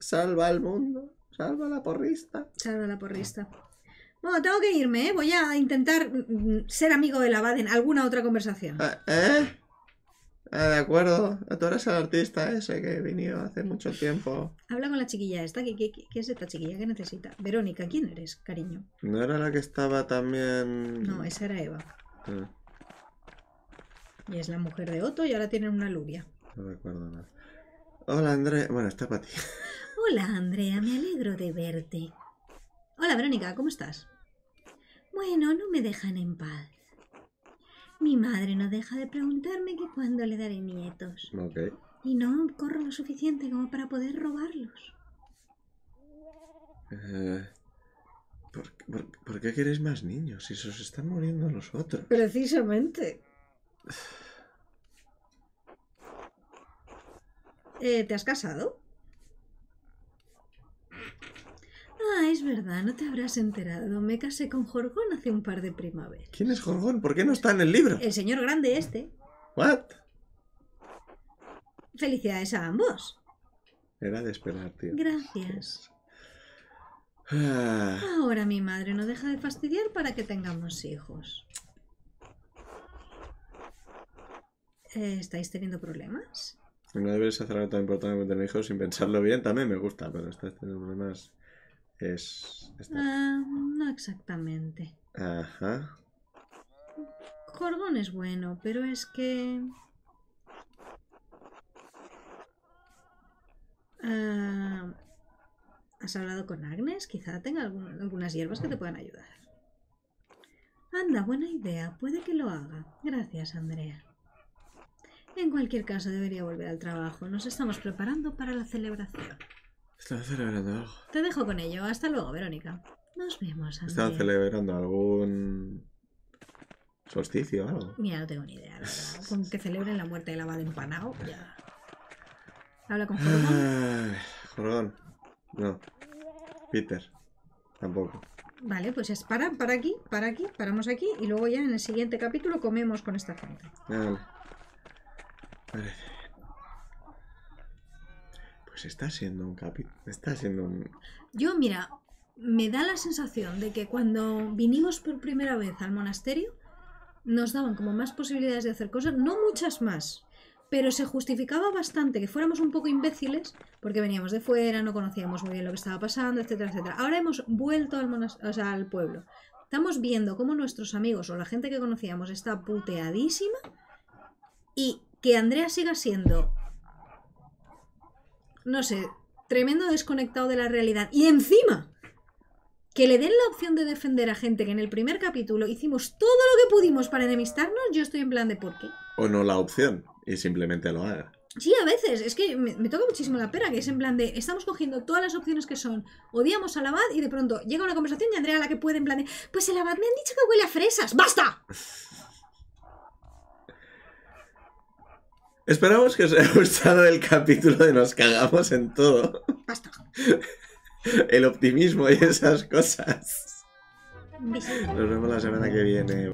Salva al mundo. Salva la porrista. Salva la porrista. Bueno, tengo que irme, ¿eh? Voy a intentar mm, mm, ser amigo de Lavad en alguna otra conversación. ¿Eh? ¿eh? Ah, de acuerdo. Tú eres el artista ese que venido hace mucho tiempo. Habla con la chiquilla esta. ¿Qué, es esta chiquilla que necesita? Verónica, ¿quién eres, cariño? ¿No era la que estaba también...? No, esa era Eva. Ah. Y es la mujer de Otto y ahora tienen una lubia. No recuerdo nada. Hola, Andrea. Bueno, está para ti. Hola, Andrea. Me alegro de verte. Hola, Verónica. ¿Cómo estás? Bueno, no me dejan en paz. Mi madre no deja de preguntarme que cuándo le daré nietos. Y no corro lo suficiente como para poder robarlos. Eh, ¿por, qué queréis más niños si se están muriendo los otros? Precisamente. Eh, ¿Te has casado? es verdad, no te habrás enterado. Me casé con Jorgón hace un par de primaveras. ¿Quién es Jorgón? ¿Por qué no está en el libro? El señor grande este. ¿What? Felicidades a ambos. Era de esperar, tío. Gracias. Ah. Ahora mi madre no deja de fastidiar para que tengamos hijos. Eh, ¿Estáis teniendo problemas? No debes hacer algo tan importante como tener hijos sin pensarlo bien. También me gusta, pero estás teniendo problemas es... Ah, no exactamente. Ajá. es bueno, pero es que... Ah, ¿Has hablado con Agnes? Quizá tenga algunas hierbas que te puedan ayudar. Anda, buena idea. Puede que lo haga. Gracias, Andrea. En cualquier caso, debería volver al trabajo. Nos estamos preparando para la celebración. Estaba celebrando algo. Te dejo con ello. Hasta luego, Verónica. Nos vemos. Estaba Están celebrando algún solsticio o algo. Mira, no tengo ni idea. Con que celebren la muerte de la madre empanado, ya. Habla con Jordón. Jordón. No. Peter. Tampoco. Vale, pues es para, para aquí, para aquí, paramos aquí y luego ya en el siguiente capítulo comemos con esta gente. Ah, vale. Parece. Pues está siendo un capítulo. Está siendo un. Yo, mira, me da la sensación de que cuando vinimos por primera vez al monasterio, nos daban como más posibilidades de hacer cosas, no muchas más, pero se justificaba bastante que fuéramos un poco imbéciles porque veníamos de fuera, no conocíamos muy bien lo que estaba pasando, etcétera, etcétera. Ahora hemos vuelto al, al pueblo. Estamos viendo cómo nuestros amigos o la gente que conocíamos está puteadísima y que Andrea siga siendo no sé, tremendo desconectado de la realidad. Y encima, que le den la opción de defender a gente que en el primer capítulo hicimos todo lo que pudimos para enemistarnos, yo estoy en plan de por qué. O no la opción, y simplemente lo haga. Sí, a veces, es que me, toca muchísimo la pera, que es en plan de, estamos cogiendo todas las opciones que son, odiamos al abad y de pronto llega una conversación y Andrea la que puede en plan de, pues el abad me han dicho que huele a fresas, ¡basta! Esperamos que os haya gustado el capítulo de Nos cagamos en todo. El optimismo y esas cosas. Nos vemos la semana que viene.